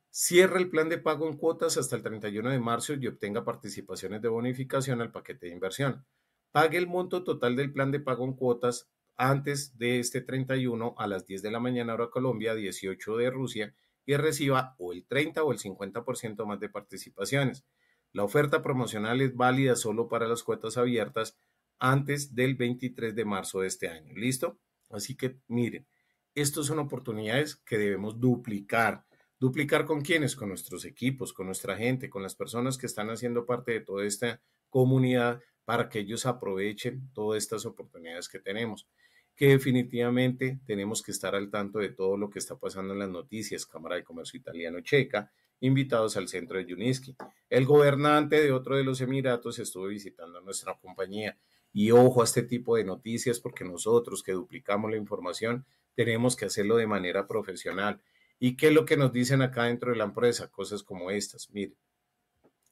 Cierra el plan de pago en cuotas hasta el 31 de marzo y obtenga participaciones de bonificación al paquete de inversión pague el monto total del plan de pago en cuotas antes de este 31 a las 10 de la mañana hora Colombia, 18 de Rusia, y reciba o el 30 o el 50% más de participaciones. La oferta promocional es válida solo para las cuotas abiertas antes del 23 de marzo de este año. ¿Listo? Así que miren, estas son oportunidades que debemos duplicar. ¿Duplicar con quiénes? Con nuestros equipos, con nuestra gente, con las personas que están haciendo parte de toda esta comunidad para que ellos aprovechen todas estas oportunidades que tenemos que definitivamente tenemos que estar al tanto de todo lo que está pasando en las noticias, Cámara de Comercio Italiano Checa, invitados al centro de Yuniski. El gobernante de otro de los Emiratos estuvo visitando a nuestra compañía y ojo a este tipo de noticias porque nosotros que duplicamos la información tenemos que hacerlo de manera profesional. ¿Y qué es lo que nos dicen acá dentro de la empresa? Cosas como estas. Mire,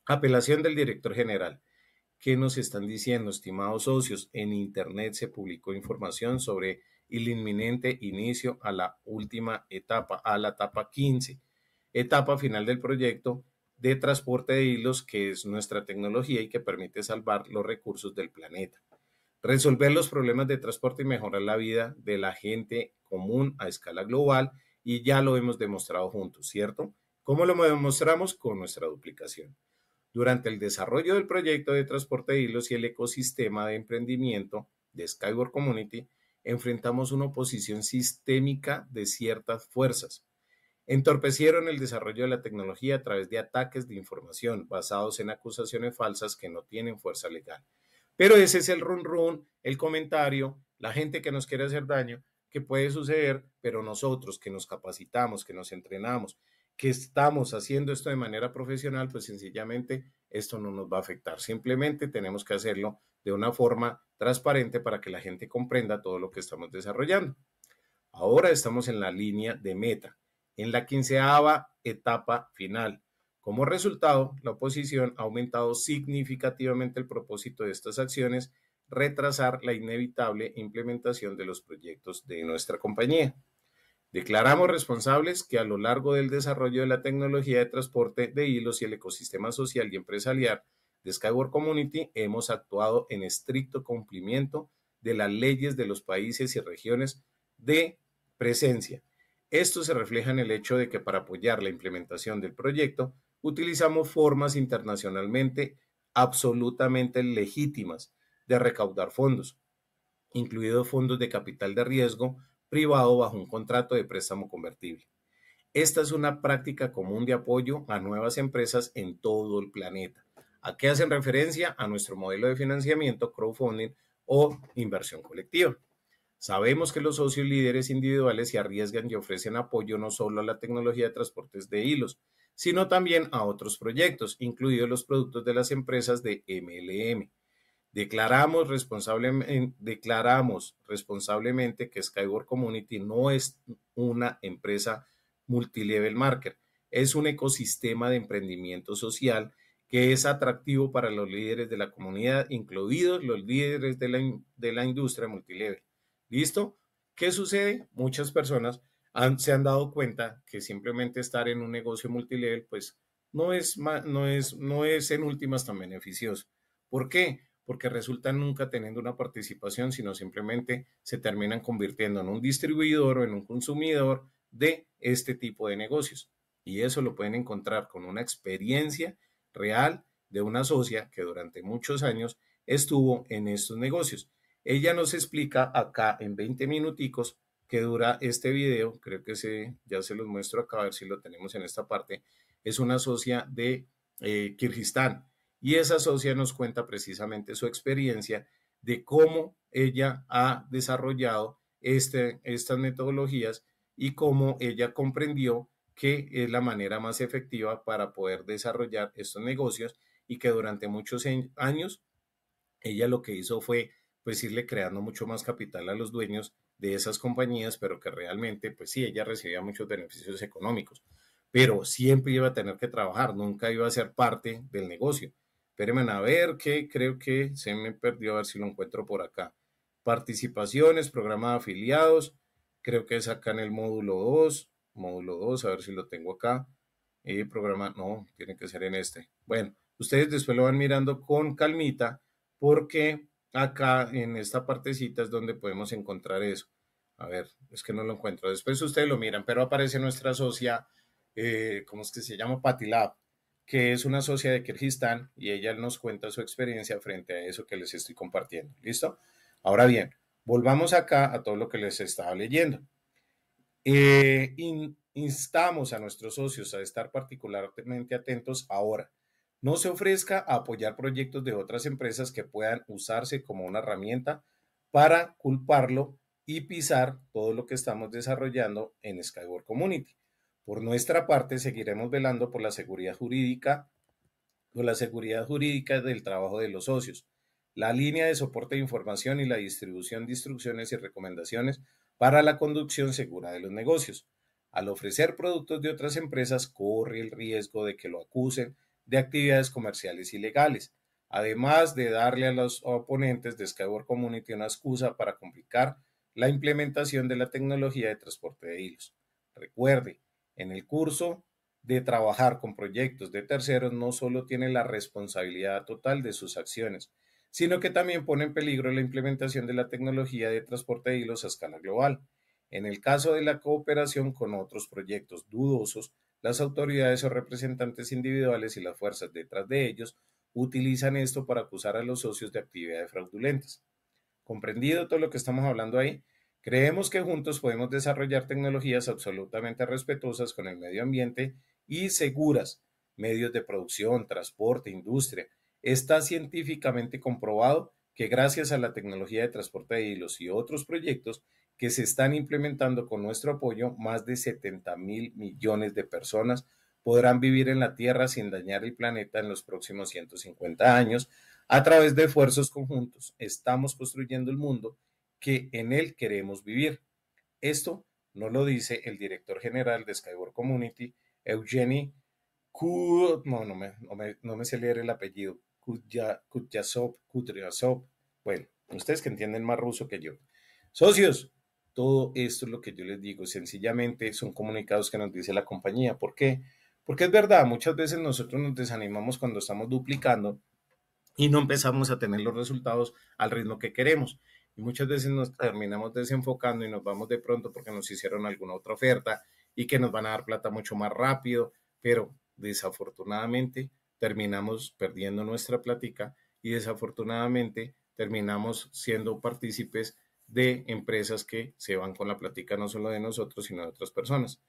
apelación del director general. ¿Qué nos están diciendo, estimados socios? En Internet se publicó información sobre el inminente inicio a la última etapa, a la etapa 15, etapa final del proyecto de transporte de hilos, que es nuestra tecnología y que permite salvar los recursos del planeta. Resolver los problemas de transporte y mejorar la vida de la gente común a escala global, y ya lo hemos demostrado juntos, ¿cierto? ¿Cómo lo demostramos? Con nuestra duplicación durante el desarrollo del proyecto de transporte de hilos y el ecosistema de emprendimiento de Skyward Community, enfrentamos una oposición sistémica de ciertas fuerzas. Entorpecieron el desarrollo de la tecnología a través de ataques de información basados en acusaciones falsas que no tienen fuerza legal. Pero ese es el run run, el comentario, la gente que nos quiere hacer daño, que puede suceder, pero nosotros que nos capacitamos, que nos entrenamos, que estamos haciendo esto de manera profesional, pues sencillamente esto no nos va a afectar. Simplemente tenemos que hacerlo de una forma transparente para que la gente comprenda todo lo que estamos desarrollando. Ahora estamos en la línea de meta, en la quinceava etapa final. Como resultado, la oposición ha aumentado significativamente el propósito de estas acciones, retrasar la inevitable implementación de los proyectos de nuestra compañía. Declaramos responsables que a lo largo del desarrollo de la tecnología de transporte de hilos y el ecosistema social y empresarial de Skyward Community hemos actuado en estricto cumplimiento de las leyes de los países y regiones de presencia. Esto se refleja en el hecho de que para apoyar la implementación del proyecto utilizamos formas internacionalmente absolutamente legítimas de recaudar fondos, incluidos fondos de capital de riesgo privado bajo un contrato de préstamo convertible. Esta es una práctica común de apoyo a nuevas empresas en todo el planeta. ¿A qué hacen referencia? A nuestro modelo de financiamiento, crowdfunding o inversión colectiva. Sabemos que los socios líderes individuales se arriesgan y ofrecen apoyo no solo a la tecnología de transportes de hilos, sino también a otros proyectos, incluidos los productos de las empresas de MLM. Declaramos, responsablemente, declaramos responsablemente que Skyward Community no es una empresa multilevel market. es un ecosistema de emprendimiento social que es atractivo para los líderes de la comunidad, incluidos los líderes de la, industria multilevel. ¿Listo? ¿Qué sucede? Muchas personas se han dado cuenta que simplemente estar en un negocio multilevel, pues no es, no es, no es en últimas tan beneficioso. ¿Por qué? porque resultan nunca teniendo una participación, sino simplemente se terminan convirtiendo en un distribuidor o en un consumidor de este tipo de negocios. Y eso lo pueden encontrar con una experiencia real de una socia que durante muchos años estuvo en estos negocios. Ella nos explica acá en 20 minuticos que dura este video, creo que se, ya se los muestro acá, a ver si lo tenemos en esta parte, es una socia de eh, Kirguistán, y esa socia nos cuenta precisamente su experiencia de cómo ella ha desarrollado este, estas metodologías y cómo ella comprendió que es la manera más efectiva para poder desarrollar estos negocios y que durante muchos años ella lo que hizo fue pues irle creando mucho más capital a los dueños de esas compañías, pero que realmente pues sí, ella recibía muchos beneficios económicos, pero siempre iba a tener que trabajar, nunca iba a ser parte del negocio. Espérenme a ver que creo que se me perdió, a ver si lo encuentro por acá. Participaciones, programa de afiliados. Creo que es acá en el módulo 2. Módulo 2, a ver si lo tengo acá. Y programa, no, tiene que ser en este. Bueno, ustedes después lo van mirando con calmita porque acá en esta partecita es donde podemos encontrar eso. A ver, es que no lo encuentro. Después ustedes lo miran, pero aparece nuestra socia, eh, ¿cómo es que se llama? Patilab que es una socia de Kirguistán y ella nos cuenta su experiencia frente a eso que les estoy compartiendo. ¿Listo? Ahora bien, volvamos acá a todo lo que les estaba leyendo. Eh, instamos a nuestros socios a estar particularmente atentos ahora. No se ofrezca a apoyar proyectos de otras empresas que puedan usarse como una herramienta para culparlo y pisar todo lo que estamos desarrollando en Skyward Community. Por nuestra parte, seguiremos velando por la seguridad jurídica, por la seguridad jurídica del trabajo de los socios, la línea de soporte de información y la distribución de instrucciones y recomendaciones para la conducción segura de los negocios. Al ofrecer productos de otras empresas, corre el riesgo de que lo acusen de actividades comerciales ilegales, además de darle a los oponentes de Skyward Community una excusa para complicar la implementación de la tecnología de transporte de hilos. Recuerde, en el curso de trabajar con proyectos de terceros no solo tiene la responsabilidad total de sus acciones, sino que también pone en peligro la implementación de la tecnología de transporte de hilos a escala global. En el caso de la cooperación con otros proyectos dudosos, las autoridades o representantes individuales y las fuerzas detrás de ellos utilizan esto para acusar a los socios de actividades fraudulentas. ¿Comprendido todo lo que estamos hablando ahí? Creemos que juntos podemos desarrollar tecnologías absolutamente respetuosas con el medio ambiente y seguras, medios de producción, transporte, industria. Está científicamente comprobado que gracias a la tecnología de transporte de hilos y otros proyectos que se están implementando con nuestro apoyo, más de 70 mil millones de personas podrán vivir en la Tierra sin dañar el planeta en los próximos 150 años a través de esfuerzos conjuntos. Estamos construyendo el mundo que en él queremos vivir. Esto no lo dice el director general de Skyward Community, Eugenie Kud, no, no, me, no, me, no me sé leer el apellido, Kutyasov, Bueno, ustedes que entienden más ruso que yo. Socios, todo esto es lo que yo les digo, sencillamente son comunicados que nos dice la compañía. ¿Por qué? Porque es verdad, muchas veces nosotros nos desanimamos cuando estamos duplicando y no empezamos a tener los resultados al ritmo que queremos. Y muchas veces nos terminamos desenfocando y nos vamos de pronto porque nos hicieron alguna otra oferta y que nos van a dar plata mucho más rápido, pero desafortunadamente terminamos perdiendo nuestra plática y desafortunadamente terminamos siendo partícipes de empresas que se van con la plática no solo de nosotros, sino de otras personas.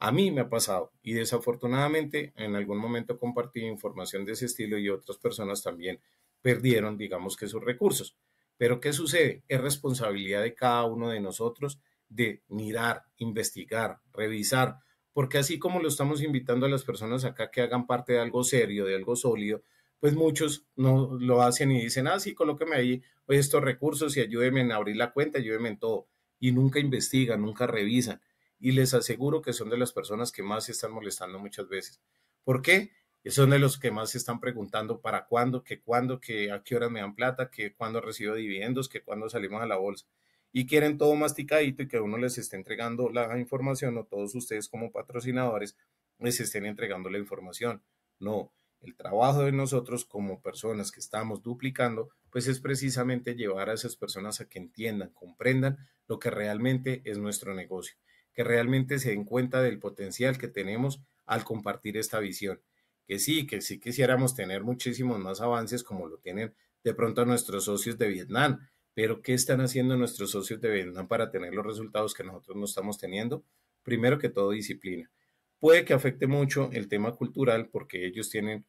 A mí me ha pasado y desafortunadamente en algún momento compartí información de ese estilo y otras personas también perdieron, digamos que sus recursos. Pero ¿qué sucede? Es responsabilidad de cada uno de nosotros de mirar, investigar, revisar, porque así como lo estamos invitando a las personas acá que hagan parte de algo serio, de algo sólido, pues muchos no lo hacen y dicen, ah, sí, colóqueme ahí estos recursos y ayúdeme en abrir la cuenta, ayúdeme en todo. Y nunca investigan, nunca revisan. Y les aseguro que son de las personas que más se están molestando muchas veces. ¿Por qué? son de los que más se están preguntando para cuándo, que cuándo, que a qué hora me dan plata, que cuándo recibo dividendos, que cuándo salimos a la bolsa. Y quieren todo masticadito y que uno les esté entregando la información o todos ustedes como patrocinadores les estén entregando la información. No, el trabajo de nosotros como personas que estamos duplicando, pues es precisamente llevar a esas personas a que entiendan, comprendan lo que realmente es nuestro negocio, que realmente se den cuenta del potencial que tenemos al compartir esta visión que sí, que sí quisiéramos tener muchísimos más avances como lo tienen de pronto nuestros socios de Vietnam, pero ¿qué están haciendo nuestros socios de Vietnam para tener los resultados que nosotros no estamos teniendo? Primero que todo, disciplina. Puede que afecte mucho el tema cultural porque ellos tienen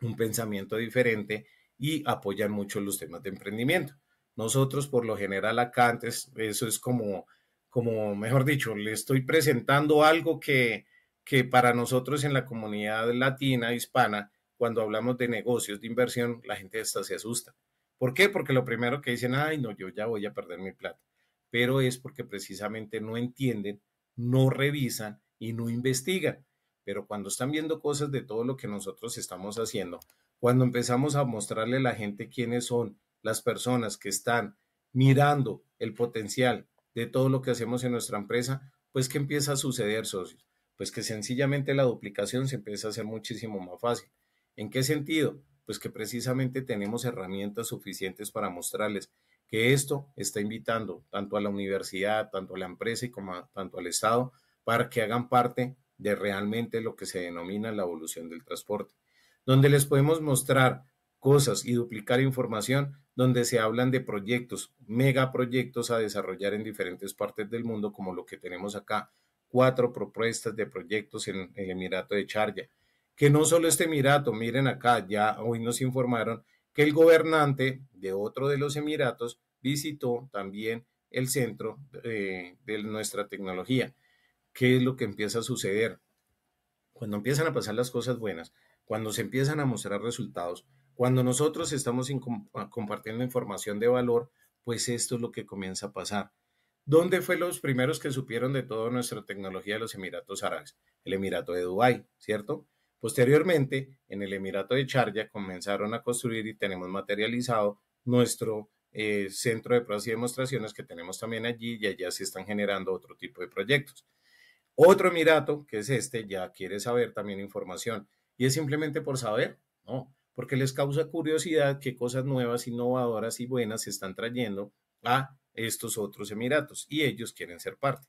un pensamiento diferente y apoyan mucho los temas de emprendimiento. Nosotros, por lo general, acá antes, eso es como, como mejor dicho, le estoy presentando algo que, que para nosotros en la comunidad latina, hispana, cuando hablamos de negocios, de inversión, la gente hasta se asusta. ¿Por qué? Porque lo primero que dicen, ay, no, yo ya voy a perder mi plata. Pero es porque precisamente no entienden, no revisan y no investigan. Pero cuando están viendo cosas de todo lo que nosotros estamos haciendo, cuando empezamos a mostrarle a la gente quiénes son las personas que están mirando el potencial de todo lo que hacemos en nuestra empresa, pues que empieza a suceder, socios? Pues que sencillamente la duplicación se empieza a hacer muchísimo más fácil. ¿En qué sentido? Pues que precisamente tenemos herramientas suficientes para mostrarles que esto está invitando tanto a la universidad, tanto a la empresa y como tanto al Estado para que hagan parte de realmente lo que se denomina la evolución del transporte, donde les podemos mostrar cosas y duplicar información donde se hablan de proyectos, megaproyectos a desarrollar en diferentes partes del mundo como lo que tenemos acá, cuatro propuestas de proyectos en el Emirato de Sharjah. Que no solo este Emirato, miren acá, ya hoy nos informaron que el gobernante de otro de los Emiratos visitó también el centro eh, de nuestra tecnología. ¿Qué es lo que empieza a suceder? Cuando empiezan a pasar las cosas buenas, cuando se empiezan a mostrar resultados, cuando nosotros estamos compartiendo información de valor, pues esto es lo que comienza a pasar. ¿Dónde fue los primeros que supieron de toda nuestra tecnología de los Emiratos Árabes? El Emirato de Dubái, ¿cierto? Posteriormente, en el Emirato de Sharjah comenzaron a construir y tenemos materializado nuestro eh, centro de pruebas y demostraciones que tenemos también allí y allá se están generando otro tipo de proyectos. Otro Emirato, que es este, ya quiere saber también información y es simplemente por saber, ¿no? Porque les causa curiosidad qué cosas nuevas, innovadoras y buenas se están trayendo a estos otros Emiratos y ellos quieren ser parte.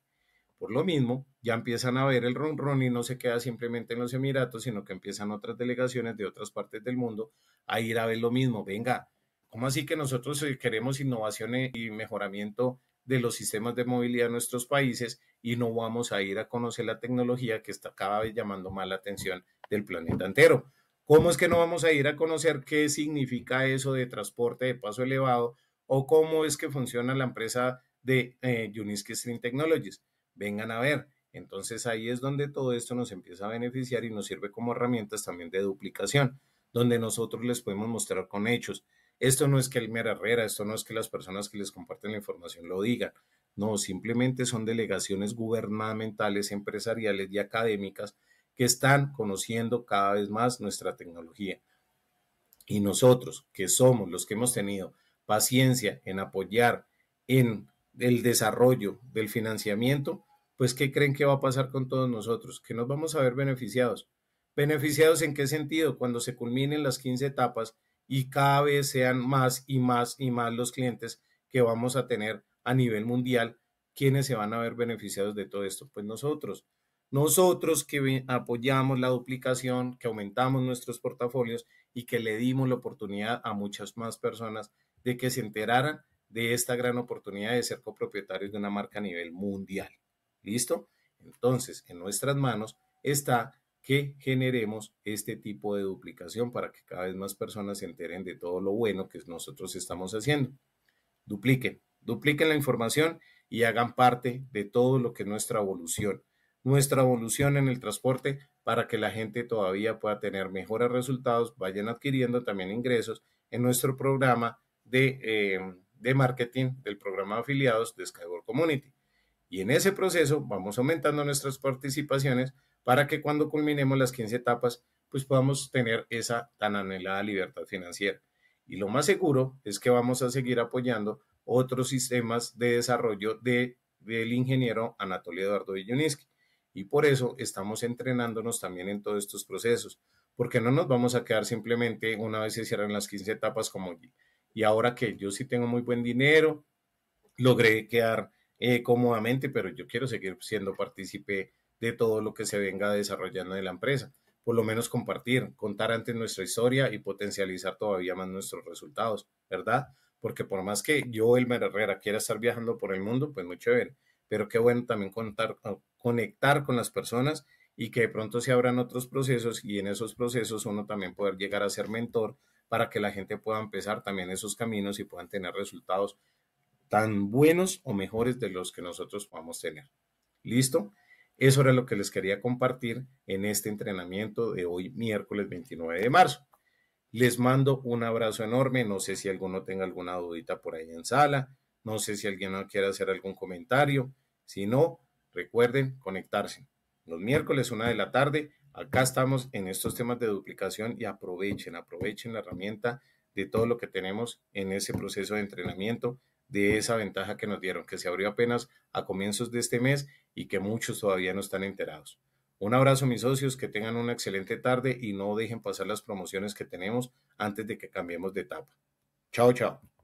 Por lo mismo, ya empiezan a ver el ron y no se queda simplemente en los Emiratos, sino que empiezan otras delegaciones de otras partes del mundo a ir a ver lo mismo. Venga, ¿cómo así que nosotros eh, queremos innovación eh, y mejoramiento de los sistemas de movilidad en nuestros países y no vamos a ir a conocer la tecnología que está cada vez llamando más la atención del planeta entero? ¿Cómo es que no vamos a ir a conocer qué significa eso de transporte de paso elevado o cómo es que funciona la empresa de eh, Unisque Stream Technologies. Vengan a ver. Entonces ahí es donde todo esto nos empieza a beneficiar y nos sirve como herramientas también de duplicación, donde nosotros les podemos mostrar con hechos. Esto no es que Elmer Herrera, esto no es que las personas que les comparten la información lo digan. No, simplemente son delegaciones gubernamentales, empresariales y académicas que están conociendo cada vez más nuestra tecnología. Y nosotros, que somos los que hemos tenido paciencia en apoyar en el desarrollo del financiamiento, pues ¿qué creen que va a pasar con todos nosotros? Que nos vamos a ver beneficiados. ¿Beneficiados en qué sentido? Cuando se culminen las 15 etapas y cada vez sean más y más y más los clientes que vamos a tener a nivel mundial, ¿quiénes se van a ver beneficiados de todo esto? Pues nosotros. Nosotros que apoyamos la duplicación, que aumentamos nuestros portafolios y que le dimos la oportunidad a muchas más personas de que se enteraran de esta gran oportunidad de ser copropietarios de una marca a nivel mundial. ¿Listo? Entonces, en nuestras manos está que generemos este tipo de duplicación para que cada vez más personas se enteren de todo lo bueno que nosotros estamos haciendo. Dupliquen, dupliquen la información y hagan parte de todo lo que nuestra evolución. Nuestra evolución en el transporte para que la gente todavía pueda tener mejores resultados, vayan adquiriendo también ingresos en nuestro programa eh, de, marketing del programa de afiliados de Skyward Community. Y en ese proceso vamos aumentando nuestras participaciones para que cuando culminemos las 15 etapas, pues podamos tener esa tan anhelada libertad financiera. Y lo más seguro es que vamos a seguir apoyando otros sistemas de desarrollo de, del ingeniero anatolio Eduardo Villuniski. Y por eso estamos entrenándonos también en todos estos procesos, porque no nos vamos a quedar simplemente una vez se cierran las 15 etapas como y ahora que yo sí tengo muy buen dinero, logré quedar eh, cómodamente, pero yo quiero seguir siendo partícipe de todo lo que se venga desarrollando en la empresa. Por lo menos compartir, contar antes nuestra historia y potencializar todavía más nuestros resultados, ¿verdad? Porque por más que yo, Elmer Herrera, quiera estar viajando por el mundo, pues muy chévere. Pero qué bueno también contar, conectar con las personas y que de pronto se abran otros procesos y en esos procesos uno también poder llegar a ser mentor para que la gente pueda empezar también esos caminos y puedan tener resultados tan buenos o mejores de los que nosotros podamos tener. ¿Listo? Eso era lo que les quería compartir en este entrenamiento de hoy, miércoles 29 de marzo. Les mando un abrazo enorme. No sé si alguno tenga alguna dudita por ahí en sala. No sé si alguien no quiere hacer algún comentario. Si no, recuerden conectarse. Los miércoles, una de la tarde, Acá estamos en estos temas de duplicación y aprovechen, aprovechen la herramienta de todo lo que tenemos en ese proceso de entrenamiento, de esa ventaja que nos dieron, que se abrió apenas a comienzos de este mes y que muchos todavía no están enterados. Un abrazo mis socios, que tengan una excelente tarde y no dejen pasar las promociones que tenemos antes de que cambiemos de etapa. Chao, chao.